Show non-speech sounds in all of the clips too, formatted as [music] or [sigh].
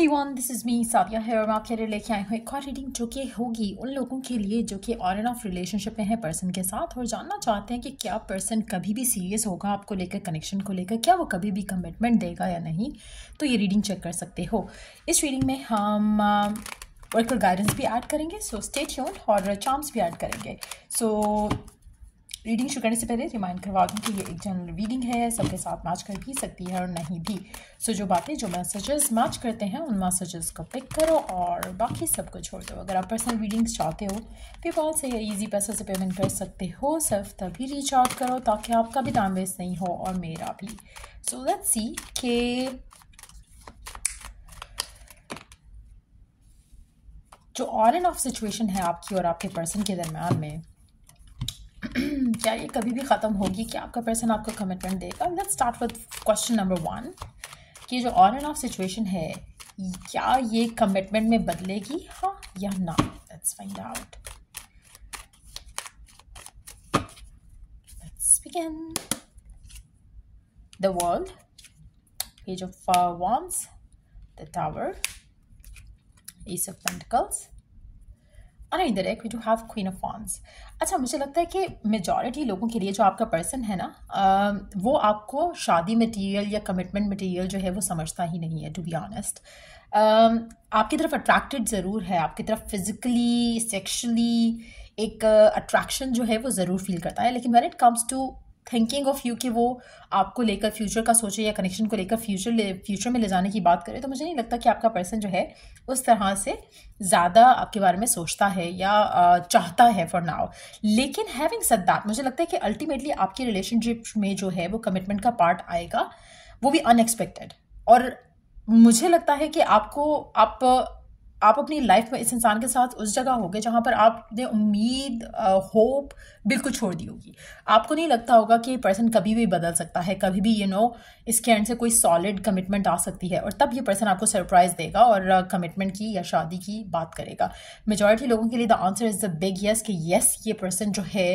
Everyone this is me Sabiya है और मैं आपके लिए लेके आई हूँ एक और रीडिंग जो कि होगी उन लोगों के लिए जो कि ऑन एंड ऑफ रिलेशनशिप में है पर्सन के साथ और जानना चाहते हैं कि क्या पर्सन कभी भी सीरियस होगा आपको लेकर कनेक्शन को लेकर क्या वो कभी भी कमिटमेंट देगा या नहीं तो ये रीडिंग चेक कर सकते हो इस रीडिंग में हम वर्कर uh, गाइडेंस भी ऐड करेंगे सो स्टे और चार्म्स भी ऐड करेंगे सो so, रीडिंग शुरू करने से पहले रिमाइंड करवा दूँ कि ये एक जनरल रीडिंग है सबके साथ मैच कर भी सकती है और नहीं भी सो so, जो बातें जो मैसेजेस मैच करते हैं उन मैसेजेस को पिक करो और बाकी सब को छोड़ दो अगर आप पर्सनल रीडिंग्स चाहते हो पेपाल से ईजी पैसे से पेमेंट कर सकते हो सिर्फ तभी रीच आउट करो ताकि आपका भी टाइम वेस्ट नहीं हो और मेरा भी सो लेट सी के जो ऑन एंड ऑफ सिचुएशन है आपकी और आपके पर्सन के दरम्यान में [clears throat] क्या ये कभी भी ख़त्म होगी क्या आपका पर्सन आपको कमिटमेंट देगा let's start with question number one कि जो ऑन एंड ऑफ सिचुएशन है क्या ये कमिटमेंट में बदलेगी हाँ या ना let's find out let's begin the world page of wands the tower ace of pentacles अरे इधर deck we do have queen of wands अच्छा मुझे लगता है कि मेजॉरिटी लोगों के लिए जो आपका पर्सन है ना वो आपको शादी मटेरियल या कमिटमेंट मटेरियल जो है वो समझता ही नहीं है टू बी ऑनेस्ट आपकी तरफ अट्रैक्टेड ज़रूर है आपकी तरफ फिज़िकली सेक्शली एक अट्रैक्शन जो है वो ज़रूर फील करता है लेकिन when it comes to thinking of you कि वो आपको लेकर फ्यूचर का सोचे या कनेक्शन को लेकर फ्यूचर ले फ्यूचर में ले जाने की बात करें तो मुझे नहीं लगता कि आपका पर्सन जो है उस तरह से ज़्यादा आपके बारे में सोचता है या चाहता है फॉर नाउ लेकिन हैविंग सद दैट मुझे लगता है कि अल्टीमेटली आपकी रिलेशनशिप में जो है वो कमिटमेंट का पार्ट आएगा वो भी अनएक्सपेक्टेड और मुझे लगता है कि आपको आप आप अपनी लाइफ में इस इंसान के साथ उस जगह होगे जहाँ पर आपने उम्मीद होप बिल्कुल छोड़ दी होगी आपको नहीं लगता होगा कि ये पर्सन कभी भी बदल सकता है कभी भी यू you नो know, इसके एंड से कोई सॉलिड कमिटमेंट आ सकती है और तब ये पर्सन आपको सरप्राइज देगा और कमिटमेंट uh, की या शादी की बात करेगा मेजॉरिटी लोगों के लिए the answer is the big yes कि येस ये पर्सन जो है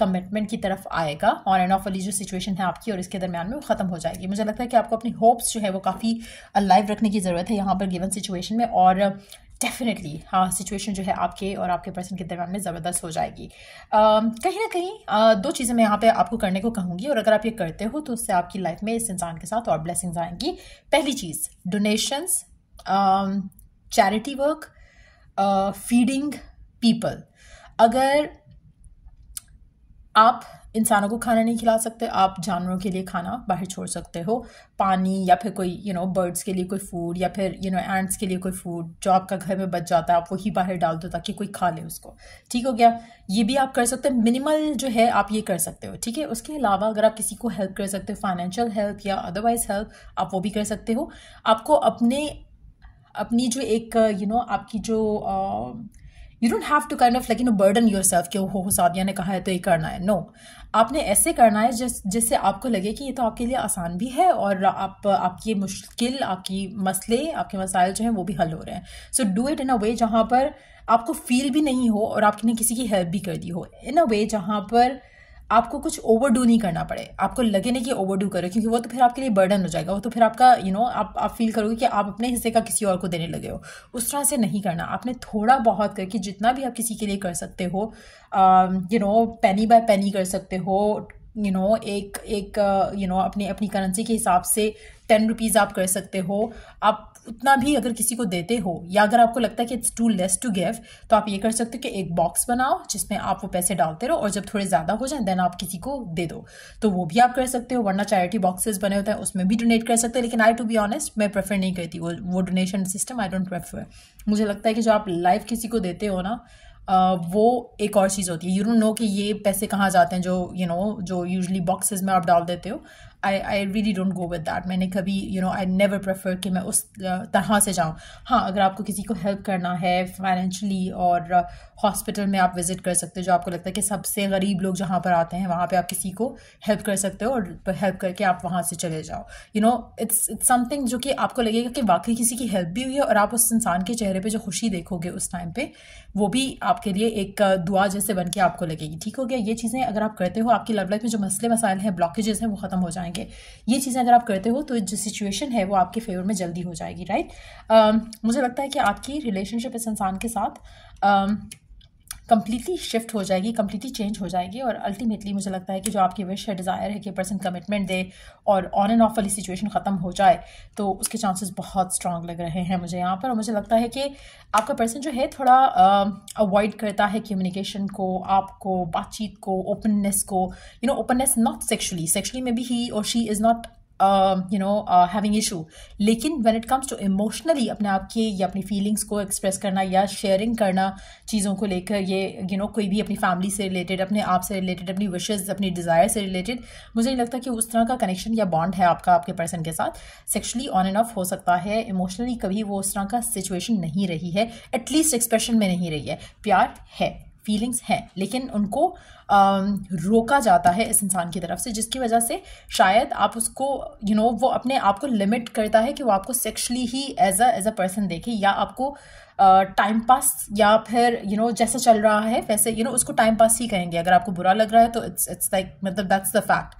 कमिटमेंट की तरफ आएगा ऑन एंड ऑफ वाली जो सिचुएशन है आपकी और इसके दरमियान में वो ख़त्म हो जाएगी मुझे लगता है कि आपको अपनी होप्स जो है वो काफ़ी लाइव रखने की ज़रूरत है यहाँ पर गिवन सिचुएशन में और डेफिनेटली हाँ सिचुएशन जो है आपके और आपके पर्सन के दरम्यान में ज़बरदस्त हो जाएगी कहीं ना कहीं दो चीज़ें मैं यहाँ पे आपको करने को कहूँगी और अगर आप ये करते हो तो उससे आपकी लाइफ में इस इंसान के साथ और ब्लेसिंग्स आएंगी पहली चीज़ donations charity work feeding people अगर आप इंसानों को खाना नहीं खिला सकते आप जानवरों के लिए खाना बाहर छोड़ सकते हो पानी या फिर कोई यू नो बर्ड्स के लिए कोई फूड या फिर यू नो एंट्स के लिए कोई फूड जो आपका घर में बच जाता है आप वही बाहर डाल दो ताकि कोई खा ले उसको ठीक हो गया ये भी आप कर सकते हो मिनिमल जो है आप ये कर सकते हो ठीक है उसके अलावा अगर आप किसी को हेल्प कर सकते हो फाइनेंशियल हेल्प या अदरवाइज हेल्प आप वो भी कर सकते हो आपको अपने अपनी जो एक यू you नो know, आपकी जो you don't have to kind of like you know burden yourself कि हो हो सादिया ने कहा है तो ये करना है नो no. आपने ऐसे करना है जिस जिससे आपको लगे कि ये तो आपके लिए आसान भी है और आप आपकी मुश्किल आपकी मसले आपके मसाइल जो हैं वो भी हल हो रहे हैं सो डू इट इन अ वे जहाँ पर आपको फील भी नहीं हो और आपने किसी की हेल्प भी कर दी हो इन अ वे जहाँ पर आपको कुछ ओवरडू नहीं करना पड़े आपको लगे नहीं कि ओवरडू करो क्योंकि वो तो फिर आपके लिए बर्डन हो जाएगा वो तो फिर आपका यू you नो know, आप आप फील करोगे कि आप अपने हिस्से का किसी और को देने लगे हो उस तरह से नहीं करना आपने थोड़ा बहुत करके जितना भी आप किसी के लिए कर सकते हो you know penny by penny कर सकते हो यू you नो know, एक एक you uh, know you know, अपनी अपनी करेंसी के हिसाब से टेन रुपीज़ आप कर सकते हो आप उतना भी अगर किसी को देते हो या अगर आपको लगता है कि it's too less to give तो आप ये कर सकते हो कि एक बॉक्स बनाओ जिसमें आप वो पैसे डालते रहो और जब थोड़े ज़्यादा हो जाए देन आप किसी को दे दो तो वो भी आप कर सकते हो वरना चैरिटी बॉक्सेस बने होते हैं उसमें भी डोनेट कर सकते हो लेकिन आई टू बी ऑनेस्ट मैं प्रेफर नहीं करती वो वो donation system I don't prefer मुझे लगता है कि जो आप लाइफ किसी को देते हो ना वो एक और चीज़ होती है यू डोंट नो कि ये पैसे कहाँ जाते हैं जो यू you नो know, जो यूजली बॉक्सेस में आप डाल देते हो I I really don't go with that मैंने कभी you know I never prefer कि मैं उस तरह से जाऊँ हाँ अगर आपको किसी को हेल्प करना है फाइनेंशली और हॉस्पिटल में आप विज़िट कर सकते हो जो आपको लगता है कि सबसे गरीब लोग जहाँ पर आते हैं वहाँ पर आप किसी को हेल्प कर सकते हो और हेल्प करके आप वहाँ से चले जाओ you know it's it's something जो कि आपको लगेगा कि वाकई किसी की हेल्प भी हुई है और आप उस इंसान के चेहरे पर जो खुशी देखोगे उस टाइम पर वो भी आपके लिए एक दुआ जैसे बन के आपको लगेगी ठीक हो गया ये चीज़ें अगर आप करते हो आपकी लव लाइफ में जो मसले मसाइल हैं ब्लॉकेजेस हैं वो ख़त्म हो जाएंगे पाएंगे ये चीज़ें अगर आप करते हो तो जो सिचुएशन है वो आपके फेवर में जल्दी हो जाएगी राइट uh, मुझे लगता है कि आपकी रिलेशनशिप इस इंसान के साथ uh, कम्प्लीटली शिफ्ट हो जाएगी कम्प्लीटली चेंज हो जाएगी और अल्टीमेटली मुझे लगता है कि जो आपकी विश है डिज़ायर है कि पर्सन कमिटमेंट दे और ऑन एंड ऑफ वाली सिचुएशन ख़त्म हो जाए तो उसके चांसेस बहुत स्ट्रांग लग रहे हैं मुझे यहाँ पर और मुझे लगता है कि आपका पर्सन जो है थोड़ा अवॉइड करता है कम्युनिकेशन को आपको बातचीत को ओपननेस को you know openness not sexually sexually में भी ही और she is not you know having issue लेकिन when it comes to emotionally अपने आप की या अपनी फीलिंग्स को एक्सप्रेस करना या शेयरिंग करना चीज़ों को लेकर ये यू you नो know, कोई भी अपनी फैमिली से रिलेटेड अपने आप से रिलेटेड अपनी विशेज़ अपनी डिज़ायर से रिलेटेड मुझे नहीं लगता कि उस तरह का कनेक्शन या बॉन्ड है आपका आपके पर्सन के साथ सेक्शुअली ऑन एंड ऑफ हो सकता है इमोशनली कभी वो उस तरह का सिचुएशन नहीं रही है एटलीस्ट एक्सप्रेशन में नहीं रही है प्यार है फीलिंग्स हैं लेकिन उनको आ, रोका जाता है इस इंसान की तरफ से जिसकी वजह से शायद आप उसको यू you नो know, वो अपने आप को लिमिट करता है कि वो आपको सेक्शुअली ही as a as a person देखे या आपको टाइम पास या फिर यू you नो know, जैसे चल रहा है वैसे यू you नो know, उसको टाइम पास ही कहेंगे अगर आपको बुरा लग रहा है तो इट्स इट्स लाइक मतलब that's the fact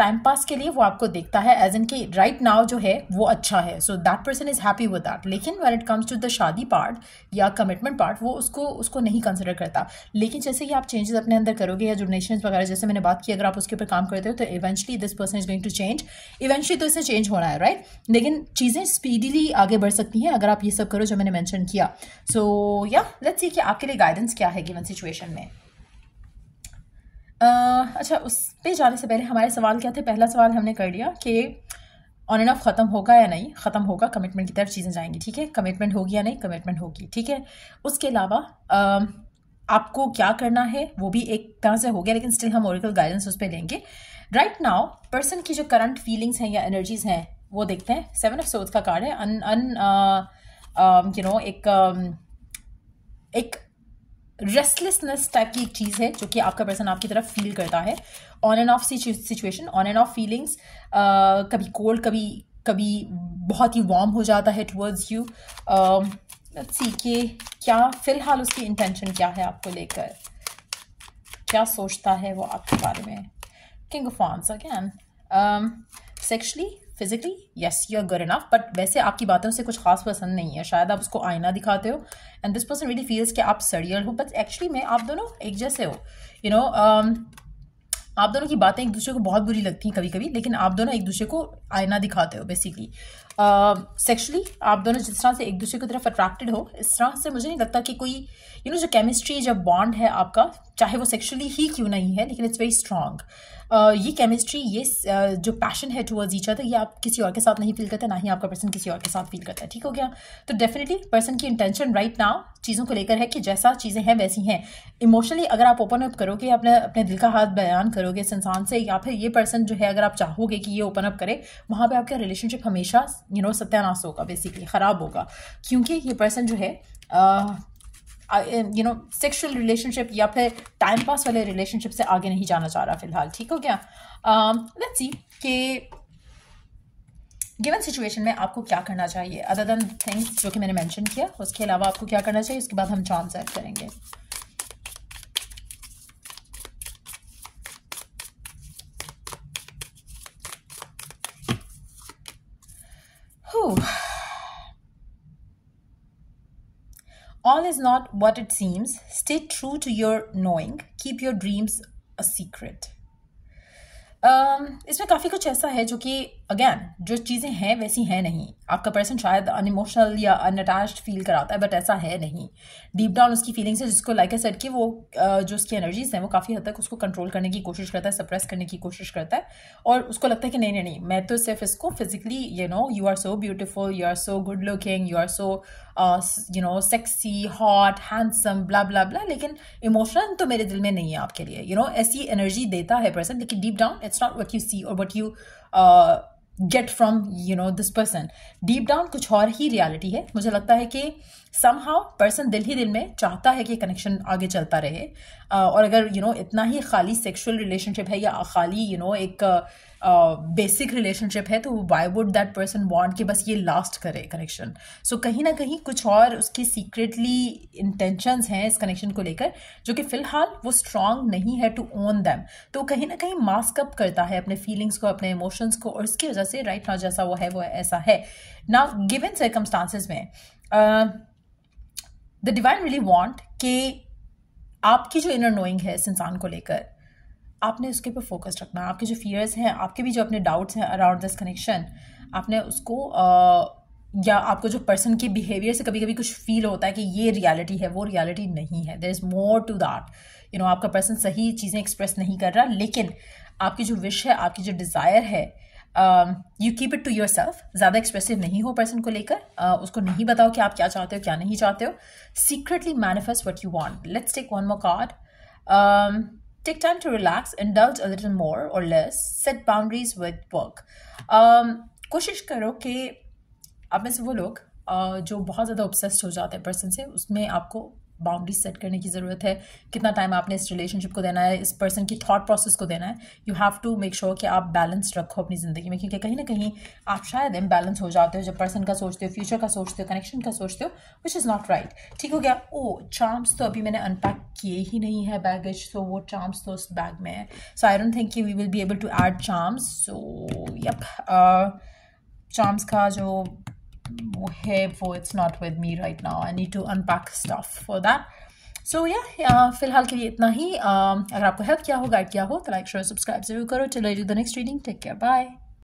time pass के लिए वो आपको देखता है एज एन की राइट नाव जो है वो अच्छा है so that person is happy with that लेकिन when it comes to the शादी पार्ट या कमिटमेंट पार्ट वो उसको उसको नहीं कंसिडर करता लेकिन जैसे कि आप चेंजेस अपने अंदर करोगे या डोनेशन वगैरह जैसे मैंने बात की अगर आप उसके ऊपर काम करते हो तो eventually this person is going to change eventually तो इसे चेंज होना है राइट right? लेकिन चीज़ें स्पीडली आगे बढ़ सकती हैं अगर आप ये सब करो जो मैंने मैंशन किया सो या लेट्स सी कि आपके लिए गाइडेंस क्या है गिवन सिचुएशन में अच्छा उस पे जाने से पहले हमारे सवाल क्या थे पहला सवाल हमने कर लिया कि ऑन एंड ऑफ ख़त्म होगा या नहीं ख़त्म होगा कमिटमेंट की तरफ चीज़ें जाएंगी ठीक है कमिटमेंट होगी या नहीं कमिटमेंट होगी ठीक है उसके अलावा आपको क्या करना है वो भी एक तरह से हो गया लेकिन स्टिल हम ओरिकल गाइडेंस उस पर लेंगे राइट नाउ पर्सन की जो करंट फीलिंग्स हैं या एनर्जीज हैं वो देखते हैं सेवन ऑफ सोथ का कार्ड है अन अन यू नो एक um, एक रेस्टलेसनेस टाइप की एक चीज़ है जो कि आपका पर्सन आपकी तरफ फील करता है on and off situation on and off feelings कभी कोल्ड कभी कभी बहुत ही वार्म हो जाता है टुवर्ड्स यू लेट्स सी के क्या फ़िलहाल उसकी इंटेंशन क्या है आपको लेकर क्या सोचता है वो आपके बारे में king of forms again sexually physically yes you are good enough but वैसे आपकी बातों से कुछ खास पसंद नहीं है शायद आप उसको आईना दिखाते हो and this person really feels कि आप सड़ियल हो बट एक्चुअली में आप दोनों एक जैसे हो you you know know, um, आप दोनों की बातें एक दूसरे को बहुत बुरी लगती हैं कभी कभी लेकिन आप दोनों एक दूसरे को आईना दिखाते हो बेसिकली सेक्सुअली uh, आप दोनों जिस तरह से एक दूसरे की तरफ अट्रैक्टेड हो इस तरह से मुझे नहीं लगता कि कोई यू you नो know, जो केमिस्ट्री जब बॉन्ड है आपका चाहे वो सेक्सुअली ही क्यों नहीं है लेकिन इट्स वेरी स्ट्रांग ये केमिस्ट्री ये जो पैशन है टूवर्ड्स ईच अदर ये आप किसी और के साथ नहीं फील करते ना ही आपका पर्सन किसी और के साथ फील करता है ठीक हो गया तो डेफिनेटली पर्सन की इंटेंशन राइट नाउ चीज़ों को लेकर है कि जैसा चीज़ें हैं वैसी हैं इमोशनली अगर आप ओपन अप करोगे अपने अपने दिल का हाथ बयान करोगे इस इंसान से या फिर ये पर्सन जो है अगर आप चाहोगे कि ये ओपन अप करे वहाँ पर आपका रिलेशनशिप हमेशा यू नो सत्यानाश होगा बेसिकली ख़राब होगा क्योंकि ये पर्सन जो है यू नो सेक्शुअल रिलेशनशिप या फिर टाइम पास वाले रिलेशनशिप से आगे नहीं जाना चाह रहा फिलहाल ठीक हो गया लेट्स सी कि गिवन सिचुएशन में आपको क्या करना चाहिए अदर देन थिंग्स जो कि मैंने मेंशन किया उसके अलावा आपको क्या करना चाहिए उसके बाद हम चांस एड करेंगे all is not what it seems. Stay true to your knowing. Keep your dreams a secret. Um, इसमें काफ़ी कुछ ऐसा है जो कि अगैन जो चीज़ें हैं वैसी हैं नहीं आपका पर्सन शायद अनइमोशनल या अनअटैच फील कराता है बट ऐसा है नहीं डीप डाउन उसकी फीलिंग्स है जिसको लाइक है सर कि वो जो उसकी एनर्जीज हैं वो काफ़ी हद तक उसको कंट्रोल करने की कोशिश करता है सप्रेस करने की कोशिश करता है और उसको लगता है कि नहीं नहीं नहीं मैं तो सिर्फ इसको physically you know you are so beautiful you are so good looking you are so you know sexy hot handsome blah blah blah लेकिन इमोशन तो मेरे दिल में नहीं है आपके लिए यू नो ऐसी एनर्जी देता है पर्सन लेकिन deep down it's not what you see और what you get from you know this person deep down कुछ और ही रियलिटी है मुझे लगता है कि समहाउ पर्सन दिल ही दिल में चाहता है कि कनेक्शन आगे चलता रहे और अगर यू you नो know, इतना ही खाली सेक्सुअल रिलेशनशिप है या खाली यू you नो know, एक बेसिक uh, रिलेशनशिप है तो why would that person want कि बस ये लास्ट करे कनेक्शन सो so, कहीं ना कहीं कुछ और उसकी सीक्रेटली इंटेंशंस हैं इस कनेक्शन को लेकर जो कि फ़िलहाल वो स्ट्रांग नहीं है टू ओन दैम तो कहीं ना कहीं मास्कअप करता है अपने फीलिंग्स को अपने इमोशंस को और उसकी वजह से राइट right नाउ जैसा वो है वो ऐसा है ना गिवन सर्कमस्टांसिस में uh, the divine really want कि आपकी जो इनर नोइंग है इस इंसान को लेकर आपने उसके ऊपर फोकस रखना आपके जो फियर्स हैं आपके भी जो अपने डाउट्स हैं अराउंड दिस कनेक्शन आपने उसको uh, या आपको जो पर्सन के बिहेवियर से कभी कभी कुछ फील होता है कि ये रियलिटी है वो रियलिटी नहीं है there is more to that you know आपका पर्सन सही चीज़ें एक्सप्रेस नहीं कर रहा लेकिन आपकी जो विश है आपकी जो डिज़ायर है you keep it to yourself ज़्यादा एक्सप्रेसिव नहीं हो पर्सन को लेकर uh, उसको नहीं बताओ कि आप क्या चाहते हो क्या नहीं चाहते हो secretly manifest what you want let's take one more card take time to relax indulge a little more और less set boundaries with work कोशिश करो कि आप में से वो लोग uh, जो बहुत ज़्यादा ऑब्सेस्ड हो जाते हैं पर्सन से उसमें आपको बाउंड्री सेट करने की ज़रूरत है कितना टाइम आपने इस रिलेशनशिप को देना है इस पर्सन की थॉट प्रोसेस को देना है you have to make sure कि आप बैलेंस रखो अपनी ज़िंदगी में क्योंकि कहीं ना कहीं आप शायद इम्बैलेंस हो जाते हो जब पर्सन का सोचते हो फ्यूचर का सोचते हो कनेक्शन का सोचते हो विच इज़ नॉट राइट ठीक हो गया ओ चांस तो अभी मैंने अनपैक किए ही नहीं है बैगेज सो वो चांस तो उस बैग में है सो आई डोंट थिंक कि we will be able to add charms so yup charms का जो है वो it's not with me right now I need to unpack stuff for that so या फिलहाल के लिए इतना ही uh, अगर आपको हेल्प किया हो गाइड किया हो तो लाइक शेयर सब्सक्राइब जरूर करो चलो the next reading take care bye